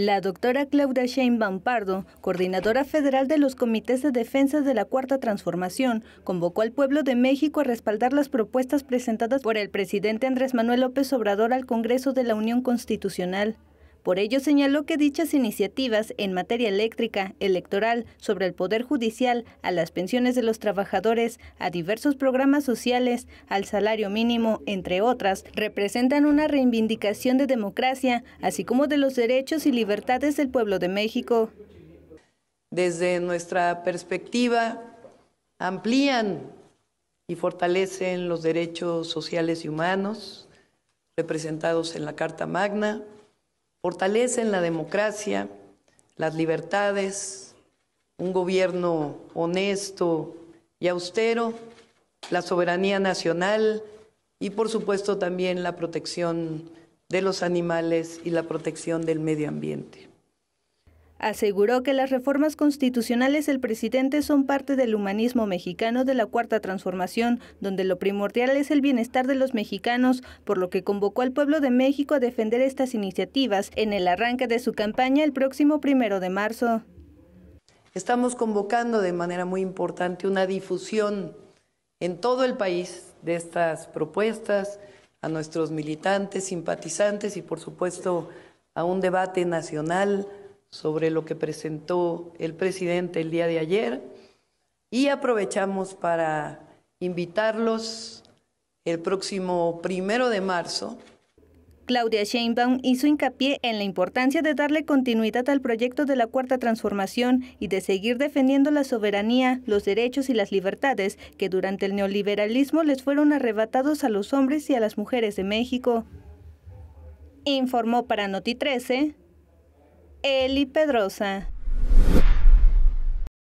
La doctora Claudia Sheinbaum Pardo, coordinadora federal de los comités de defensa de la Cuarta Transformación, convocó al pueblo de México a respaldar las propuestas presentadas por el presidente Andrés Manuel López Obrador al Congreso de la Unión Constitucional. Por ello señaló que dichas iniciativas en materia eléctrica, electoral, sobre el Poder Judicial, a las pensiones de los trabajadores, a diversos programas sociales, al salario mínimo, entre otras, representan una reivindicación de democracia, así como de los derechos y libertades del pueblo de México. Desde nuestra perspectiva, amplían y fortalecen los derechos sociales y humanos representados en la Carta Magna, fortalecen la democracia, las libertades, un gobierno honesto y austero, la soberanía nacional y por supuesto también la protección de los animales y la protección del medio ambiente. Aseguró que las reformas constitucionales del presidente son parte del humanismo mexicano de la Cuarta Transformación, donde lo primordial es el bienestar de los mexicanos, por lo que convocó al pueblo de México a defender estas iniciativas en el arranque de su campaña el próximo primero de marzo. Estamos convocando de manera muy importante una difusión en todo el país de estas propuestas a nuestros militantes, simpatizantes y por supuesto a un debate nacional sobre lo que presentó el presidente el día de ayer y aprovechamos para invitarlos el próximo primero de marzo. Claudia Sheinbaum hizo hincapié en la importancia de darle continuidad al proyecto de la Cuarta Transformación y de seguir defendiendo la soberanía, los derechos y las libertades que durante el neoliberalismo les fueron arrebatados a los hombres y a las mujeres de México. Informó para Noti 13 Eli Pedrosa.